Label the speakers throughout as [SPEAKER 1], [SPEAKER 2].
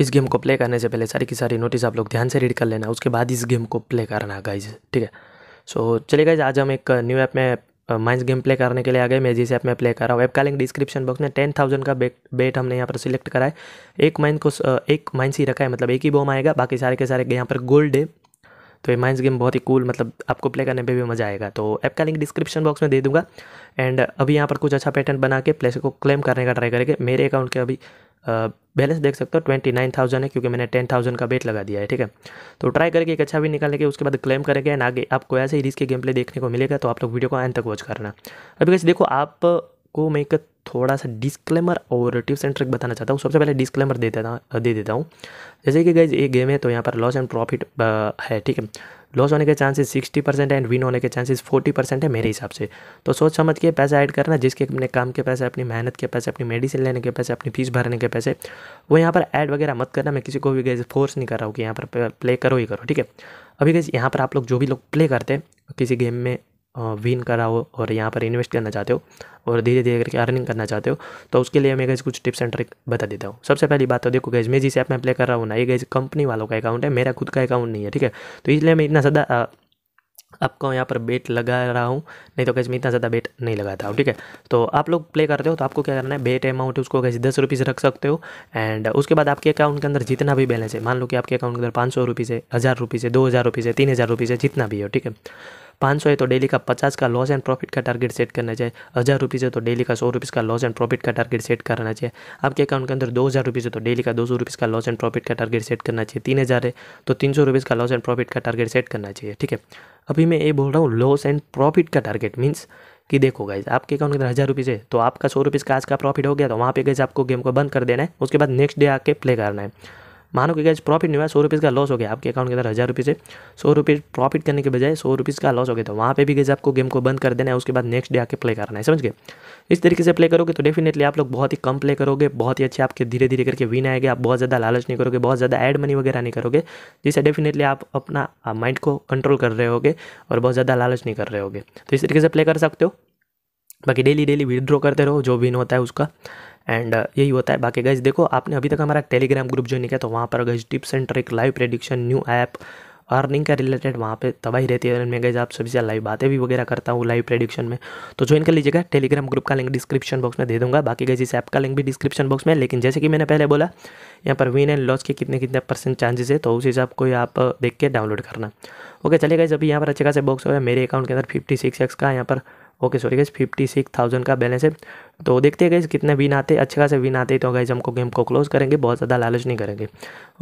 [SPEAKER 1] इस गेम को प्ले करने से पहले सारी की सारी नोटिस आप लोग ध्यान से रीड कर लेना उसके बाद इस गेम को प्ले करना गाइज ठीक है सो चलिए गाइज आज हम एक न्यू ऐप में माइंस गेम प्ले करने के लिए आ गए मैं जिस ऐप में प्ले कर रहा हूँ ऐप का लिंक डिस्क्रिप्शन बॉक्स में टेन थाउजेंड का बेट बेट हमने यहाँ पर सिलेक्ट करा है एक माइंस को एक माइंस ही रखा है मतलब एक ही बॉम आएगा बाकी सारे के सारे यहाँ पर गोल्ड है तो ये माइंस गेम बहुत ही कूल मतलब आपको प्ले करने पर भी मज़ा आएगा तो ऐप का लिंक डिस्क्रिप्शन बॉक्स में दे दूँगा एंड अभी यहाँ पर कुछ अच्छा पैटर्न बना के प्लेस को क्लेम करने का ट्राई करेंगे मेरे अकाउंट के अभी बैलेंस देख सकते हो ट्वेंटी नाइन थाउजेंड है क्योंकि मैंने टेन थाउजेंड का बेट लगा दिया है ठीक है तो ट्राई करके एक अच्छा भी निकालेंगे उसके बाद क्लेम करेंगे एंड आगे आपको ऐसे ही रिस्क के गेम प्ले देखने को मिलेगा तो आप लोग वीडियो को एंड तक वॉच करना अभी कैसे देखो आपको मैं एक थोड़ा सा डिस्क्लेमर और टिप्स एंड ट्रिक बताना चाहता हूँ सबसे पहले डिस्क्लेमर दे देता दे देता हूँ जैसे कि गाइज ये गेम है तो यहाँ पर लॉस एंड प्रॉफिट है ठीक है लॉस होने के chances sixty percent and win होने के चांसेस फोर्टी परसेंट है मेरे हिसाब से तो सोच समझ के पैसा ऐड करना जिसके अपने काम के पैसे अपनी मेहनत के पैसे अपनी मेडिसिन लेने के पैसे अपनी फीस भरने के पैसे वो यहाँ पर ऐड वगैरह मत करना मैं किसी को भी गैस फोर्स नहीं कर रहा हूँ कि यहाँ पर प्ले करो ही करो ठीक है अभी गैस यहाँ पर आप लोग जो भी लोग प्ले करते हैं किसी गेम में विन करा हो और यहाँ पर इन्वेस्ट करना चाहते हो और धीरे धीरे करके अर्निंग करना चाहते हो तो उसके लिए मैं गैज कुछ टिप्स एंड ट्रिक बता देता हूँ सबसे पहली बात तो देखो गैस मैं जिस ऐप में प्ले कर रहा हूँ ना ये गैस कंपनी वालों का अकाउंट है मेरा खुद का अकाउंट नहीं है ठीक है तो इसलिए मैं इतना ज़्यादा आपको यहाँ पर बेट लगा रहा हूँ नहीं तो कैसे मैं इतना ज़्यादा बेट नहीं लगाता हूँ ठीक है तो आप लोग प्ले करते हो तो आपको क्या करना है बेट अमाउंट उसको कैसे दस रुपीज़ रख सकते हो एंड उसके बाद आपके अकाउंट के अंदर जितना भी बैलेंस है मान लो कि आपके अकाउंट के अंदर पाँच सौ रुपीज़ है हज़ार रुपीज़ है दो हज़ार रुपीज़ है तीन हज़ार रुपीज़ है जितना भी हो ठीक है पाँच सौ है तो डेली का पचास का लॉस एंड प्रॉफिट का टारगेट सेट करना चाहिए हज़ार रुपीज़ है तो डेली का सौ रुपीज़ का लॉस एंड प्रॉफिट का टारगेट सेट करना चाहिए आपके अकाउंट के अंदर दो हज़ार रुपीज़ है तो डेली का दो सौ रुपीज़ का लॉस एंड प्रॉफिट का टारगेट सेट करना चाहिए तीन हज़ार है तो तीन सौ रुपीज़ का लॉस एंड प्रॉफिट का टारगेट सेट करना चाहिए ठीक है अभी मैं ये बोल रहा हूँ लॉस एंड प्रॉफिट का टारगेट मीन्स कि देखो गाइज आपके अकाउंट के अंदर हज़ार रुपीज़ है तो आपका सौ रुपीज़ का आज का प्रॉफिट हो गया तो वहाँ पे गाइज आपको गेम को बंद कर देना है उसके बाद नेक्स्ट डे आके प्ले करना है मानो कि गैस प्रॉफिट नहीं हुआ सौ रुपीज़ का लॉस हो गया आपके अकाउंट के अंदर हज़ार रुपये से सौ रुपये प्रॉफिट करने के बजाय सौ रुपीज़ का लॉस हो गया तो वहाँ पे भी गैस आपको गेम को बंद कर देना है उसके बाद नेक्स्ट डे आके प्ले करना है समझ गए इस तरीके से प्ले करोगे तो डेफिनेटली आप लोग बहुत ही कम प्ले करोगे बहुत ही अच्छे आपके धीरे धीरे करके विन आएगा आप बहुत ज़्यादा लालच नहीं करोगे बहुत ज़्यादा एड मनी वगैरह नहीं करोगे जिससे डेफिनेटली आप अपना माइंड को कंट्रोल कर रहे होगे और बहुत ज़्यादा लालच नहीं कर रहे होगे तो इस तरीके से प्ले कर सकते हो बाकी डेली डेली विदड्रॉ करते रहो जो विन होता है उसका एंड uh, यही होता है बाकी गैस देखो आपने अभी तक हमारा टेलीग्राम ग्रुप ज्वाइन किया तो वहाँ पर guys tips and trick live prediction new app earning का रिलेटेड वहाँ पे तबाही रहती है मैं गैस आप सभी से लाइव बातें भी वगैरह करता हूँ लाइव प्रेडिक्शन में तो ज्वाइन कर लीजिएगा टेलीग्राम ग्रुप का लिंक डिस्क्रिप्शन बॉक्स में दे दूंगा बाकी गैस इस ऐप का लिंक भी डिस्क्रिप्शन बॉक्स में लेकिन जैसे कि मैंने पहले बोला यहाँ पर विन एंड लॉस के कितने कितने परसेंट चांसेस है तो उस हिसाब को आप uh, देख के डाउनलोड करना ओके चलिए गए अभी यहाँ पर अच्छे खासे बॉक्स हो मेरे अकाउंट के अंदर फिफ्टी सिक्स एक्स का यहाँ पर okay sorry guys fifty six thousand का बैलेंस है तो देखते हैं गैस कितने विन आते हैं अच्छे खासे विन आते हैं तो गैस हमको गेम को क्लोज करेंगे बहुत ज़्यादा लालच नहीं करेंगे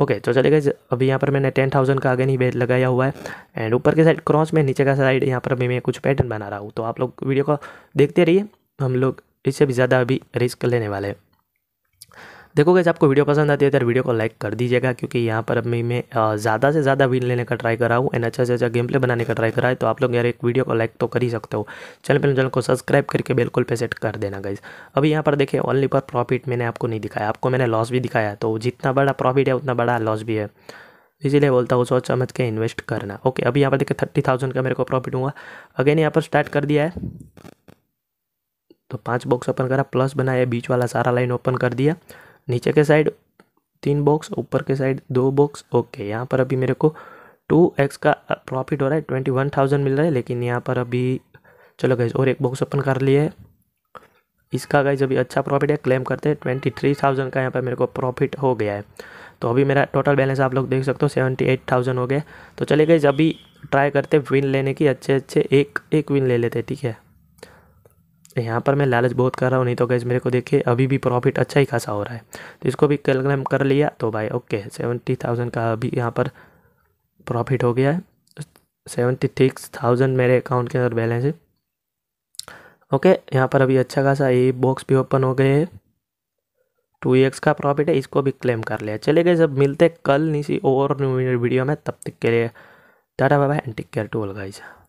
[SPEAKER 1] ओके तो चले गए अभी यहाँ पर मैंने टेन थाउजेंड का आगे नहीं बेट लगाया हुआ है एंड ऊपर के साइड क्रॉस में नीचे का साइड यहाँ पर भी मैं कुछ पैटर्न बना रहा हूँ तो आप लोग वीडियो को देखते रहिए हम लोग इससे भी ज़्यादा अभी रिस्क लेने वाले हैं देखो कैसे आपको वीडियो पसंद आती है तो वीडियो को लाइक कर दीजिएगा क्योंकि यहाँ पर अभी मैं ज़्यादा से ज़्यादा विन लेने का ट्राई कर रहा हूँ एंड अच्छा से अच्छा गेम प्ले बनाने का ट्राई कर रहा है तो आप लोग यार एक वीडियो को लाइक तो कर ही सकते हो चैनल पर चैनल को सब्सक्राइब करके बिल्कुल पे सेट कर देना गाइज अभी यहाँ पर देखिए ऑनली पर प्रॉफिट मैंने आपको नहीं दिखाया आपको मैंने लॉस भी दिखाया तो जितना बड़ा प्रॉफिट है उतना बड़ा लॉस भी है इसीलिए बोलता हूँ सोच समझ के इन्वेस्ट करना ओके अभी यहाँ पर देखिए थर्टी थाउजेंड का मेरे को प्रॉफिट हुआ अगेन यहाँ पर स्टार्ट कर दिया है तो पांच बॉक्स ओपन करा प्लस बनाया बीच वाला सारा लाइन ओपन कर दिया नीचे के साइड तीन बॉक्स ऊपर के साइड दो बॉक्स ओके यहाँ पर अभी मेरे को टू एक्स का प्रॉफिट हो रहा है ट्वेंटी वन थाउजेंड मिल रहा है लेकिन यहाँ पर अभी चलो गाइज और एक बॉक्स ओपन कर लिए इसका गाइज अभी अच्छा प्रॉफिट है क्लेम करते हैं ट्वेंटी थ्री थाउजेंड का यहाँ पर मेरे को प्रॉफिट हो गया है तो अभी मेरा टोटल बैलेंस आप लोग देख सकते हो सेवेंटी एट थाउजेंड हो गया तो चले गाइज अभी ट्राई करते विन लेने की अच्छे अच्छे एक एक विन ले लेते हैं ठीक है तो यहाँ पर मैं लालच बहुत कर रहा हूँ नहीं तो गैस मेरे को देखिए अभी भी प्रॉफिट अच्छा ही खासा हो रहा है तो इसको भी कैलकुलेम कर लिया तो भाई ओके सेवेंटी थाउजेंड का अभी यहाँ पर प्रॉफिट हो गया है सेवेंटी सिक्स थाउजेंड मेरे अकाउंट के अंदर बैलेंस है ओके यहाँ पर अभी अच्छा खासा ये बॉक्स भी ओपन हो गए टू एक्स का प्रॉफिट है इसको भी क्लेम कर लिया चले गए जब मिलते कल इसी और वीडियो में तब तक के लिए tata bye and take care to all guys